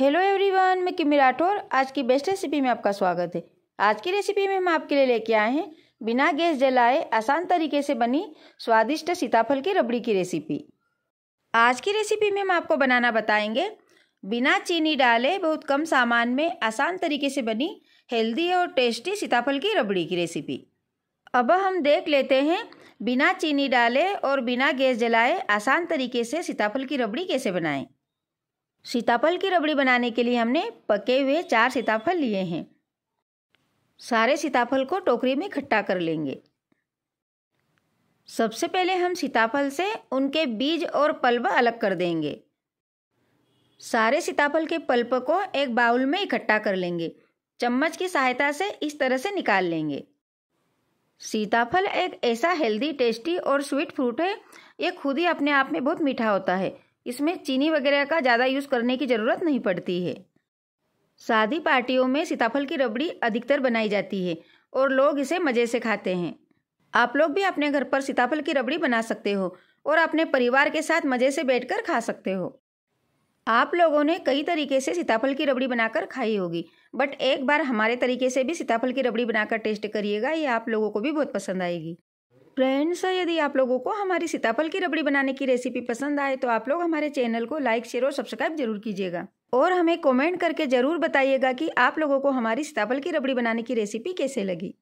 hello everyone मैं किमी राठौर आज की बेस्ट रेसिपी में आपका स्वागत है आज की रेसिपी में हम आपके लिए लेके आए हैं बिना गैस जलाए आसान तरीके से बनी स्वादिष्ट सीताफल की रबड़ी की रेसिपी आज की रेसिपी में हम आपको बनाना बताएंगे बिना चीनी डाले बहुत कम सामान में आसान तरीके से बनी हेल्दी और टेस्टी सीताफल की रबड़ी की रेसिपी अब हम देख लेते हैं बिना चीनी डाले और बिना गैस जलाए आसान तरीके से सीताफल की रबड़ी कैसे बनाएं सीताफल की रबड़ी बनाने के लिए हमने पके हुए चार सीताफल लिए हैं सारे सीताफल को टोकरी में इकट्ठा कर लेंगे सबसे पहले हम सीताफल से उनके बीज और पल्प अलग कर देंगे सारे सीताफल के पल्प को एक बाउल में इकट्ठा कर लेंगे चम्मच की सहायता से इस तरह से निकाल लेंगे सीताफल एक ऐसा हेल्दी टेस्टी और स्वीट फ्रूट है ये खुद ही अपने आप में बहुत मीठा होता है इसमें चीनी वगैरह का ज़्यादा यूज़ करने की ज़रूरत नहीं पड़ती है शादी पार्टियों में सीताफल की रबड़ी अधिकतर बनाई जाती है और लोग इसे मज़े से खाते हैं आप लोग भी अपने घर पर सीताफल की रबड़ी बना सकते हो और अपने परिवार के साथ मज़े से बैठकर खा सकते हो आप लोगों ने कई तरीके से सीताफल की रबड़ी बनाकर खाई होगी बट एक बार हमारे तरीके से भी सीताफल की रबड़ी बनाकर टेस्ट करिएगा ये आप लोगों को भी बहुत पसंद आएगी फ्रेंड्स यदि आप लोगों को हमारी सीताफल की रबड़ी बनाने की रेसिपी पसंद आए तो आप लोग हमारे चैनल को लाइक शेयर और सब्सक्राइब जरूर कीजिएगा और हमें कमेंट करके ज़रूर बताइएगा कि आप लोगों को हमारी सीताफल की रबड़ी बनाने की रेसिपी कैसे लगी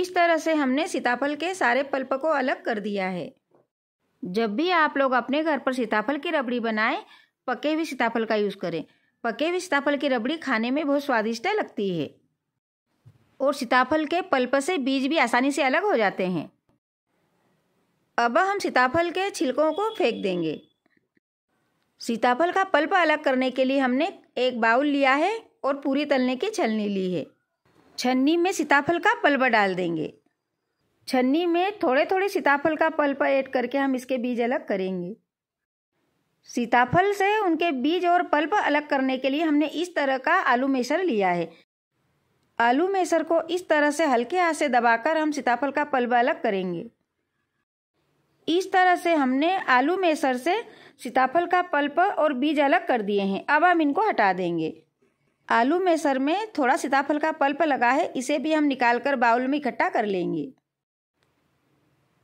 इस तरह से हमने सीताफल के सारे पल्प को अलग कर दिया है जब भी आप लोग अपने घर पर सीताफल की रबड़ी बनाए पके हुए सीताफल का यूज़ करें पके हुए सीताफल की रबड़ी खाने में बहुत स्वादिष्ट लगती है और सीताफल के पल्प से बीज भी आसानी से अलग हो जाते हैं अब हम सीताफल के छिलकों को फेंक देंगे सीताफल का पल्प अलग करने के लिए हमने एक बाउल लिया है और पूरी तलने की छलनी ली है छन्नी में सीताफल का पल्प डाल देंगे छन्नी में थोड़े थोड़े सीताफल का पल्प ऐड करके हम इसके बीज अलग करेंगे सीताफल से उनके बीज और पल्प अलग करने के लिए हमने इस तरह का आलू मेसर लिया है आलू मेसर को इस तरह से हल्के हाथ से दबाकर हम सीताफल का पलवा अलग करेंगे इस तरह से हमने आलू मेसर से सीताफल का पल्प और बीज अलग कर दिए हैं अब हम इनको हटा देंगे आलू मेसर में थोड़ा सीताफल का पल्प लगा है इसे भी हम निकाल कर बाउल में इकट्ठा कर लेंगे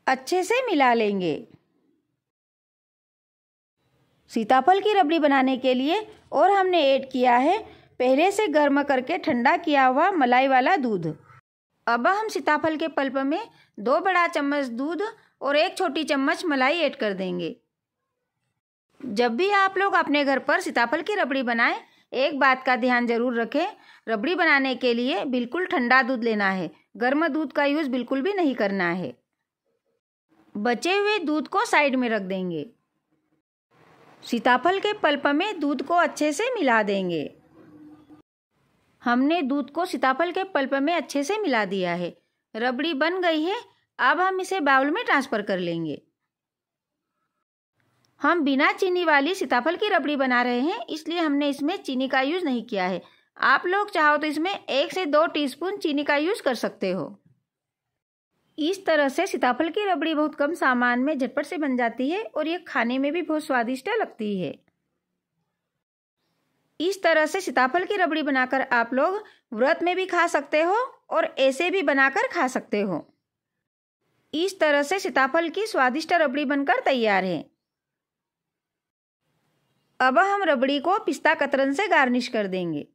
अच्छे से मिला लेंगे सीताफल की रबड़ी बनाने के लिए और हमने ऐड किया है पहले से गर्म करके ठंडा किया हुआ मलाई वाला दूध अब हम सीताफल के पल्प में दो बड़ा चम्मच दूध और एक छोटी चम्मच मलाई ऐड कर देंगे जब भी आप लोग अपने घर पर सीताफल की रबड़ी बनाएं एक बात का ध्यान जरूर रखें रबड़ी बनाने के लिए बिल्कुल ठंडा दूध लेना है गर्म दूध का यूज़ बिल्कुल भी नहीं करना है बचे हुए दूध को साइड में रख देंगे सीताफल के पल्प में दूध को अच्छे से मिला देंगे हमने दूध को सीताफल के पल्प में अच्छे से मिला दिया है रबड़ी बन गई है अब हम इसे बाउल में ट्रांसफ़र कर लेंगे हम बिना चीनी वाली सीताफल की रबड़ी बना रहे हैं इसलिए हमने इसमें चीनी का यूज़ नहीं किया है आप लोग चाहो तो इसमें एक से दो टीस्पून चीनी का यूज़ कर सकते हो इस तरह से सीताफल की रबड़ी बहुत कम सामान में झटपट से बन जाती है और ये खाने में भी बहुत स्वादिष्ट लगती है इस तरह से सीताफल की रबड़ी बनाकर आप लोग व्रत में भी खा सकते हो और ऐसे भी बनाकर खा सकते हो इस तरह से सीताफल की स्वादिष्ट रबड़ी बनकर तैयार है अब हम रबड़ी को पिस्ता कतरन से गार्निश कर देंगे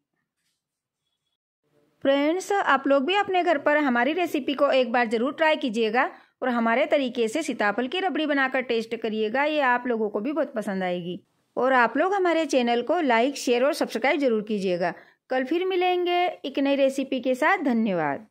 फ्रेंड्स आप लोग भी अपने घर पर हमारी रेसिपी को एक बार ज़रूर ट्राई कीजिएगा और हमारे तरीके से सीताफल की रबड़ी बनाकर टेस्ट करिएगा ये आप लोगों को भी बहुत पसंद आएगी और आप लोग हमारे चैनल को लाइक शेयर और सब्सक्राइब जरूर कीजिएगा कल फिर मिलेंगे एक नई रेसिपी के साथ धन्यवाद